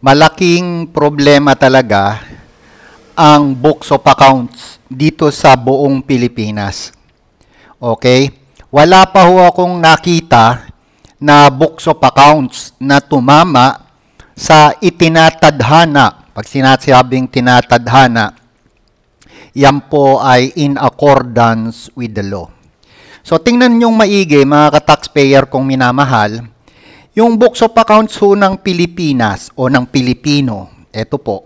malaking problema talaga ang books of accounts dito sa buong Pilipinas. Okay? Wala pa ho akong nakita na books of accounts na tumama sa itinatadhana. Pag sinasabing tinatadhana, yan po ay in accordance with the law. So tingnan niyong maigi mga ka-taxpayer kong minamahal, yung books of accounts ho ng Pilipinas o ng Pilipino, eto po,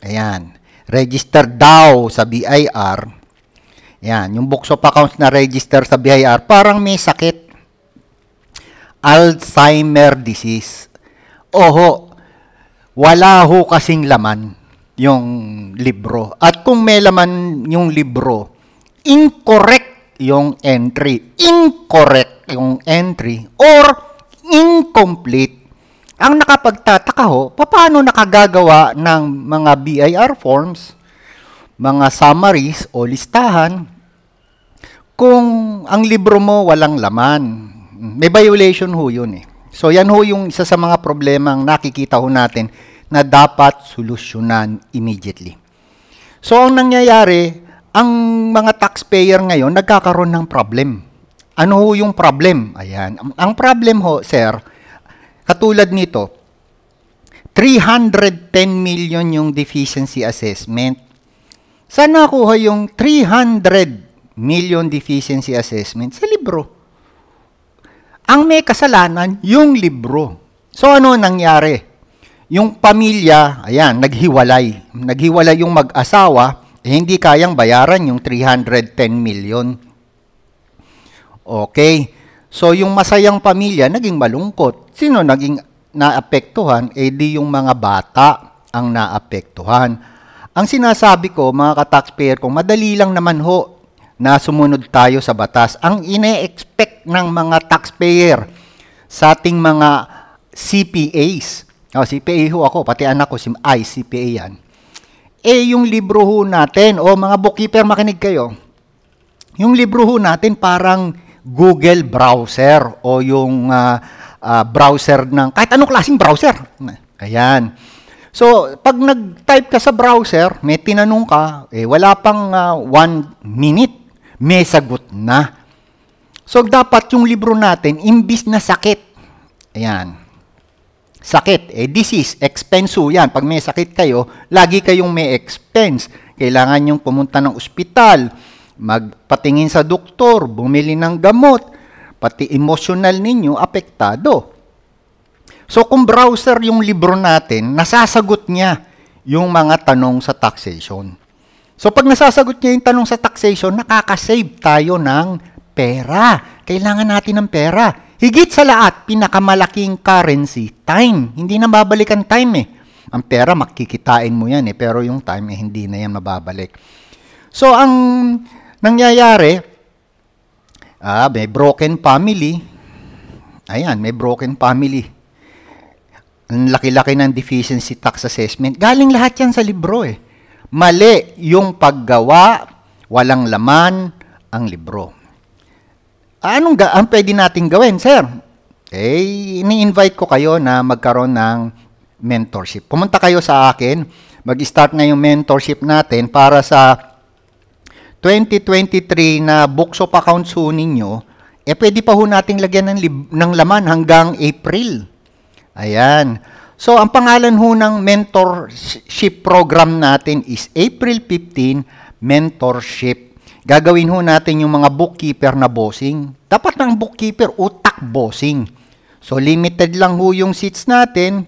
ayan, register daw sa BIR, yan, yung books of accounts na register sa BIR, parang may sakit. Alzheimer disease. Oho, wala ho kasing laman yung libro. At kung may laman yung libro, incorrect yung entry. Incorrect yung entry. Or incomplete. Ang nakapagtataka ho, paano nakagagawa ng mga BIR forms, mga summaries o listahan kung ang libro mo walang laman? May violation ho yun eh. So yan ho yung isa sa mga problemang nakikita ho natin na dapat solusyonan immediately. So ang nangyayari, ang mga taxpayer ngayon nagkakaroon ng problem ano ho yung problem? Ayan. Ang problem ho, sir, katulad nito, 310 million yung deficiency assessment. Saan nakuha yung 300 million deficiency assessment? Sa libro. Ang may kasalanan, yung libro. So ano nangyari? Yung pamilya, ayan, naghiwalay. Naghiwalay yung mag-asawa, eh, hindi kayang bayaran yung 310 million. Okay. So yung masayang pamilya naging malungkot. Sino naging naapektuhan? Eh di yung mga bata ang naapektuhan. Ang sinasabi ko mga ka-taxpayer ko, madali lang naman ho na sumunod tayo sa batas. Ang ine-expect ng mga taxpayer sa ating mga CPAs, oh, CPA ho ako, pati anak ko, si I, CPA yan, eh yung libro ho natin, o oh, mga bookkeeper, makinig kayo, yung libro ho natin parang Google browser o yung uh, uh, browser ng kahit anong klaseng browser. Ayan. So, pag nag-type ka sa browser, may tinanong ka, eh, wala pang uh, one minute, may sagot na. So, dapat yung libro natin, imbis na sakit, ayan, sakit, eh, disease, expense, yan. Pag may sakit kayo, lagi kayong may expense. Kailangan yung pumunta ng ospital magpatingin sa doktor, bumili ng gamot, pati emotional ninyo apektado. So kung browser yung libro natin, nasasagot niya yung mga tanong sa taxation. So pag nasasagot niya yung tanong sa taxation, nakakasave tayo ng pera. Kailangan natin ng pera. Higit sa lahat, pinakamalaking currency, time. Hindi na babalikan time eh. Ang pera, makikitain mo yan eh, pero yung time eh, hindi na yan mababalik. So, ang Nangyayari, ah, may broken family. Ayan, may broken family. Ang laki-laki ng deficiency tax assessment. Galing lahat yan sa libro eh. Mali yung paggawa, walang laman ang libro. Anong ga ang pwede nating gawin, sir? Eh, ini-invite ko kayo na magkaroon ng mentorship. Pumunta kayo sa akin, mag-start na yung mentorship natin para sa 2023 na books of accounts ho ninyo, eh pwede pa ho nating lagyan ng, lib- ng laman hanggang April. Ayan. So, ang pangalan ho ng mentorship program natin is April 15 Mentorship. Gagawin ho natin yung mga bookkeeper na bossing. Dapat ng bookkeeper utak bossing. So, limited lang ho yung seats natin.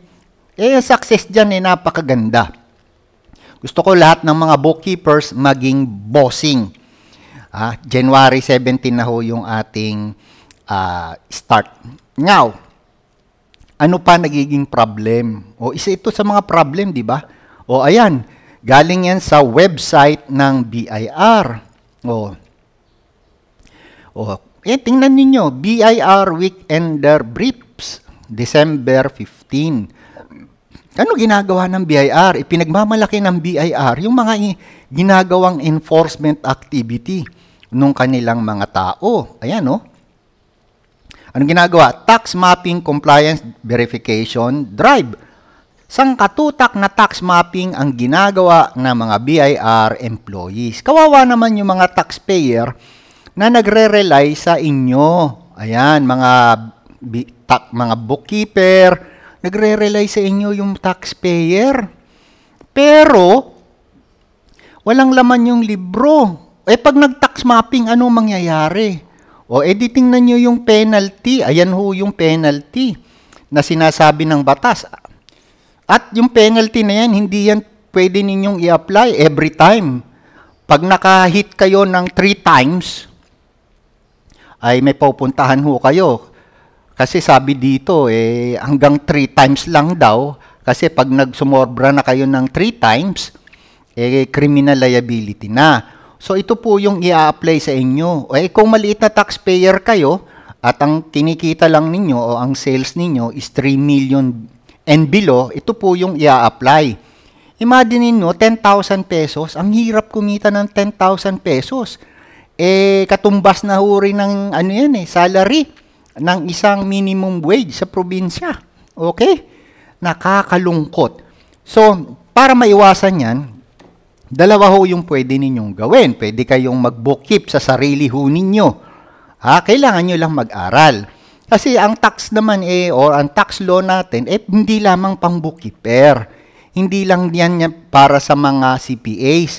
Eh, success dyan eh, napakaganda. Gusto ko lahat ng mga bookkeepers maging bossing. Ah, January 17 na ho yung ating uh, start. Now, ano pa nagiging problem? O isa ito sa mga problem, di ba? O ayan, galing yan sa website ng BIR. O, o eh, tingnan ninyo, BIR Weekender Briefs, December 15. Ano ginagawa ng BIR? Ipinagmamalaki ng BIR yung mga ginagawang enforcement activity nung kanilang mga tao. Ayan, no? Oh. Ano ginagawa? Tax Mapping Compliance Verification Drive. Sangkatutak na tax mapping ang ginagawa ng mga BIR employees. Kawawa naman yung mga taxpayer na nagre-rely sa inyo. Ayan, mga, bi- ta- mga bookkeeper, Nagre-rely sa inyo yung taxpayer. Pero, walang laman yung libro. Eh pag nag-tax mapping, ano mangyayari? O editing eh, tingnan nyo yung penalty. Ayan ho yung penalty na sinasabi ng batas. At yung penalty na yan, hindi yan pwede ninyong i-apply every time. Pag nakahit kayo ng three times, ay may pupuntahan ho kayo. Kasi sabi dito, eh, hanggang 3 times lang daw. Kasi pag nagsumobra na kayo ng 3 times, eh, criminal liability na. So ito po yung i-apply sa inyo. Eh, kung maliit na taxpayer kayo at ang kinikita lang ninyo o ang sales ninyo is 3 million and below, ito po yung i-apply. Imagine nyo, 10,000 pesos, ang hirap kumita ng 10,000 pesos. Eh, katumbas na huri ng ano yan eh, salary ng isang minimum wage sa probinsya. Okay? Nakakalungkot. So, para maiwasan yan, dalawa ho yung pwede ninyong gawin. Pwede kayong mag-bookkeep sa sarili ho ninyo. Ha? Kailangan nyo lang mag-aral. Kasi ang tax naman eh, or ang tax law natin, eh, hindi lamang pang bookkeeper. Hindi lang yan para sa mga CPAs.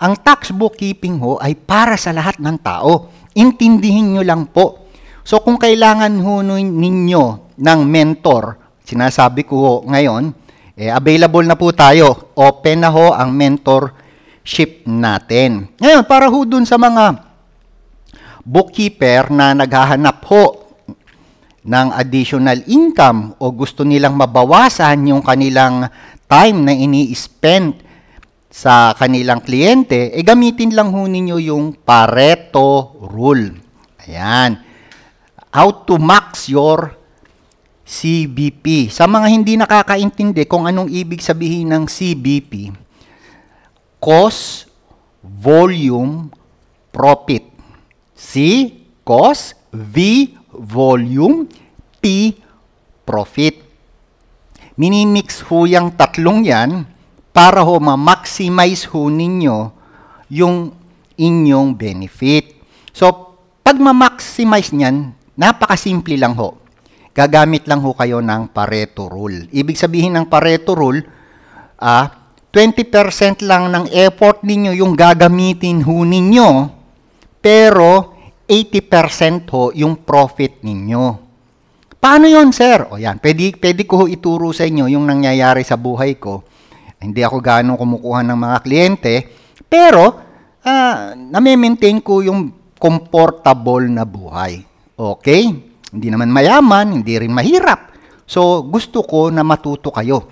Ang tax bookkeeping ho ay para sa lahat ng tao. Intindihin nyo lang po So kung kailangan ho ninyo ng mentor, sinasabi ko ngayon, eh, available na po tayo. Open na ho ang mentorship natin. Ngayon, para ho dun sa mga bookkeeper na naghahanap ho ng additional income o gusto nilang mabawasan yung kanilang time na ini-spend sa kanilang kliyente, eh gamitin lang ho ninyo yung Pareto Rule. Ayan how to max your CBP. Sa mga hindi nakakaintindi kung anong ibig sabihin ng CBP, cost, volume, profit. C, cost, V, volume, P, profit. Minimix ho yung tatlong yan para ho ma-maximize ho ninyo yung inyong benefit. So, pag ma-maximize niyan, Napakasimple lang ho. Gagamit lang ho kayo ng Pareto Rule. Ibig sabihin ng Pareto Rule, ah, 20% lang ng effort ninyo yung gagamitin ho ninyo, pero 80% ho yung profit ninyo. Paano yon sir? O yan, pwede, pwede ko ituro sa inyo yung nangyayari sa buhay ko. Hindi ako gano'ng kumukuha ng mga kliyente, pero ah, nami ko yung comfortable na buhay. Okay? Hindi naman mayaman, hindi rin mahirap. So, gusto ko na matuto kayo.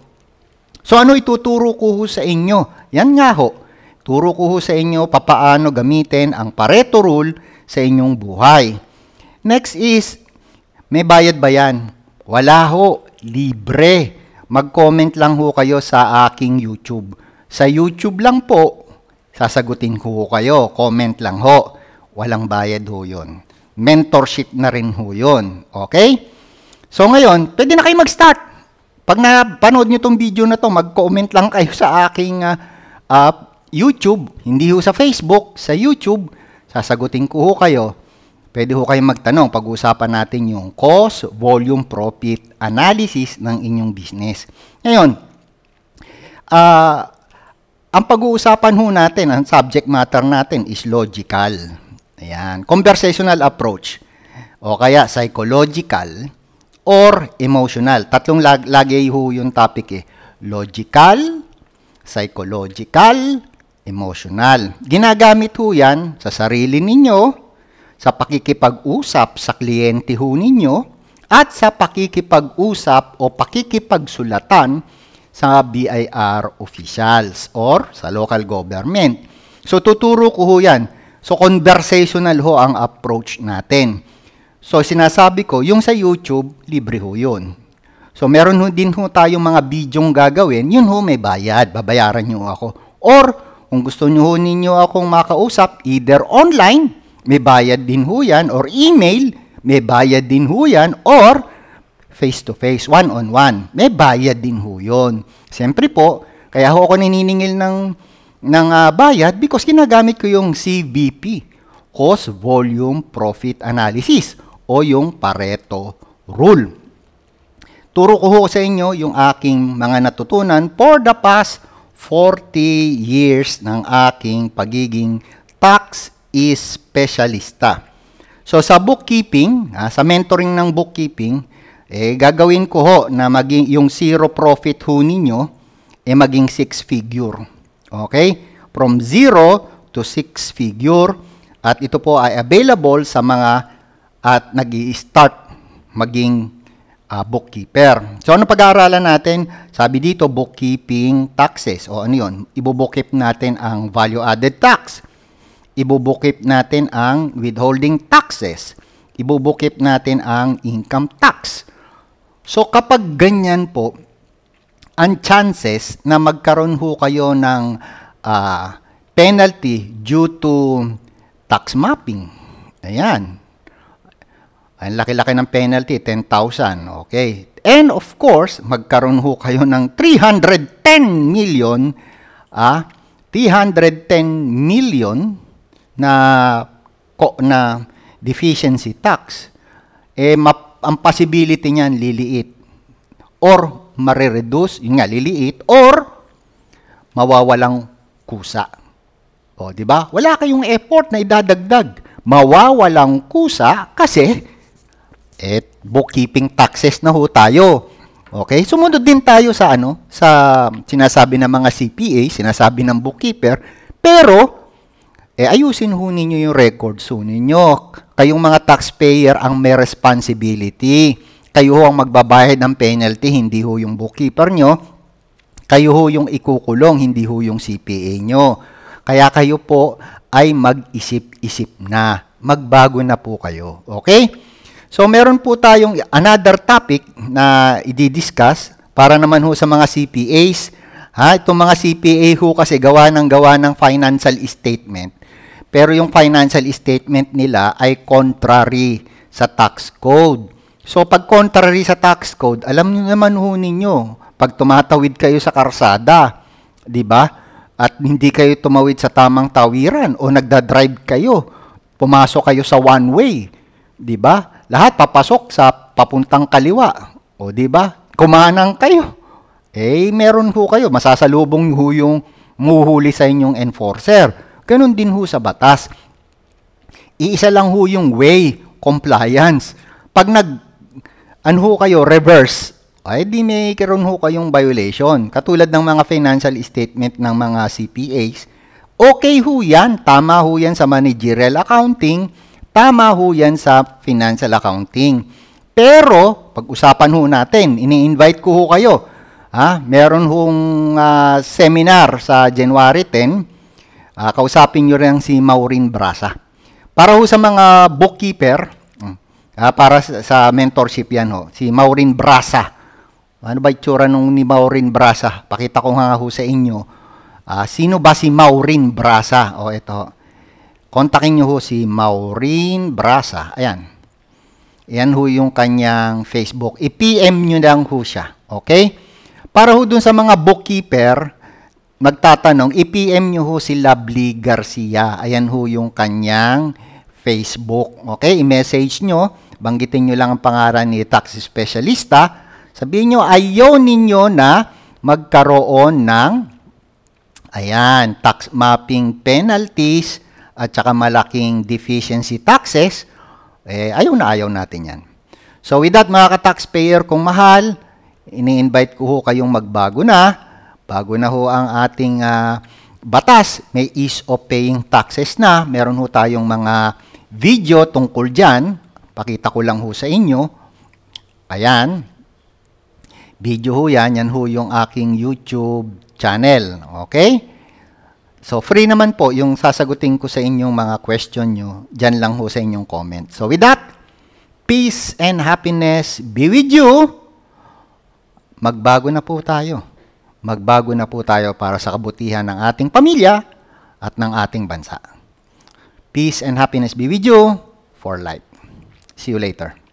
So, ano ituturo ko sa inyo? Yan nga ho. Turo ko sa inyo papaano gamitin ang Pareto Rule sa inyong buhay. Next is, may bayad ba yan? Wala ho. Libre. Mag-comment lang ho kayo sa aking YouTube. Sa YouTube lang po, sasagutin ko kayo. Comment lang ho. Walang bayad ho yun mentorship na rin ho yun. Okay? So ngayon, pwede na kayo mag-start. Pag napanood nyo tong video na to, mag-comment lang kayo sa aking uh, uh, YouTube, hindi ho sa Facebook, sa YouTube, sasagutin ko ho kayo. Pwede ho kayong magtanong, pag-uusapan natin yung cost, volume, profit analysis ng inyong business. Ngayon, uh, ang pag-uusapan ho natin, ang subject matter natin is logical. Ayan, conversational approach. O kaya psychological or emotional. Tatlong lag lagi ho yung topic eh. Logical, psychological, emotional. Ginagamit ho yan sa sarili ninyo, sa pakikipag-usap sa kliyente ho ninyo, at sa pakikipag-usap o pakikipagsulatan sa BIR officials or sa local government. So tuturo ko ho yan So, conversational ho ang approach natin. So, sinasabi ko, yung sa YouTube, libre ho yun. So, meron ho din ho tayong mga bidyong gagawin. Yun ho, may bayad. Babayaran nyo ako. Or, kung gusto nyo ho ninyo akong makausap, either online, may bayad din ho yan, or email, may bayad din ho yan, or face-to-face, one-on-one, may bayad din ho yun. Siyempre po, kaya ho ako naniningil ng ng uh, bayad because ginagamit ko yung CVP, Cost Volume Profit Analysis o yung Pareto Rule. Turo ko ho sa inyo yung aking mga natutunan for the past 40 years ng aking pagiging tax specialista. So sa bookkeeping, ah, sa mentoring ng bookkeeping, eh, gagawin ko ho na maging yung zero profit ho ninyo, eh maging six figure. Okay? From 0 to 6 figure at ito po ay available sa mga at nag start maging uh, bookkeeper. So ano pag-aaralan natin? Sabi dito bookkeeping taxes. O ano 'yon? Ibubukip natin ang value added tax. Ibubukip natin ang withholding taxes. Ibubukip natin ang income tax. So kapag ganyan po, ang chances na magkaroon ho kayo ng uh, penalty due to tax mapping. Ayan. Ang laki-laki ng penalty, 10,000. Okay. And of course, magkaroon ho kayo ng 310 million ah, 310 million na ko, na deficiency tax. Eh map, ang possibility niyan liliit or marereduce, yun nga, liliit, or mawawalang kusa. O, di ba? Wala kayong effort na idadagdag. Mawawalang kusa kasi eh, bookkeeping taxes na ho tayo. Okay? Sumunod din tayo sa ano, sa sinasabi ng mga CPA, sinasabi ng bookkeeper, pero eh, ayusin ho ninyo yung records ho ninyo. Kayong mga taxpayer ang may responsibility kayo ho ang magbabayad ng penalty, hindi ho yung bookkeeper nyo. Kayo ho yung ikukulong, hindi ho yung CPA nyo. Kaya kayo po ay mag-isip-isip na. Magbago na po kayo. Okay? So meron po tayong another topic na i-discuss para naman ho sa mga CPAs. Ha, itong mga CPA ho kasi gawa ng gawa ng financial statement. Pero yung financial statement nila ay contrary sa tax code. So pag contrary sa tax code, alam niyo naman ho ninyo, pag tumatawid kayo sa karsada, 'di ba? At hindi kayo tumawid sa tamang tawiran o nagda-drive kayo, pumasok kayo sa one way, 'di ba? Lahat papasok sa papuntang kaliwa. O 'di ba? Kumanang kayo. Eh meron ho kayo, masasalubong ho yung muhuli sa inyong enforcer. Ganun din ho sa batas. Iisa lang ho yung way, compliance. Pag nag Anho kayo, reverse. Ay, di may karoon ho kayong violation. Katulad ng mga financial statement ng mga CPAs, okay ho yan, tama ho yan sa managerial accounting, tama ho yan sa financial accounting. Pero, pag-usapan ho natin, ini-invite ko ho kayo. Ha? Meron hong uh, seminar sa January 10, uh, ah, kausapin nyo rin si Maureen Brasa. Para ho sa mga bookkeeper, Ah, para sa, sa mentorship yan ho. Si Maureen Brasa. Ano ba itsura nung ni Maureen Brasa? Pakita ko nga ho sa inyo. Ah, sino ba si Maureen Brasa? O oh, ito Kontakin nyo ho si Maureen Brasa. Ayan. Yan ho yung kanyang Facebook. I-PM nyo lang ho siya. Okay? Para ho dun sa mga bookkeeper, magtatanong, i-PM nyo ho si Lovely Garcia. Ayan ho yung kanyang Facebook. Okay? I-message nyo banggitin nyo lang ang pangalan ni tax specialista, sabihin nyo, ayaw ninyo na magkaroon ng, ayan, tax mapping penalties at saka malaking deficiency taxes, eh, ayaw na ayaw natin yan. So with that, mga ka-taxpayer, kung mahal, ini-invite ko ho kayong magbago na. Bago na ho ang ating uh, batas, may ease of paying taxes na. Meron ho tayong mga video tungkol dyan Pakita ko lang ho sa inyo. Ayan. Video ho yan. Yan ho yung aking YouTube channel. Okay? So, free naman po yung sasagutin ko sa inyong mga question nyo. Diyan lang ho sa inyong comment. So, with that, peace and happiness be with you. Magbago na po tayo. Magbago na po tayo para sa kabutihan ng ating pamilya at ng ating bansa. Peace and happiness be with you for life. See you later.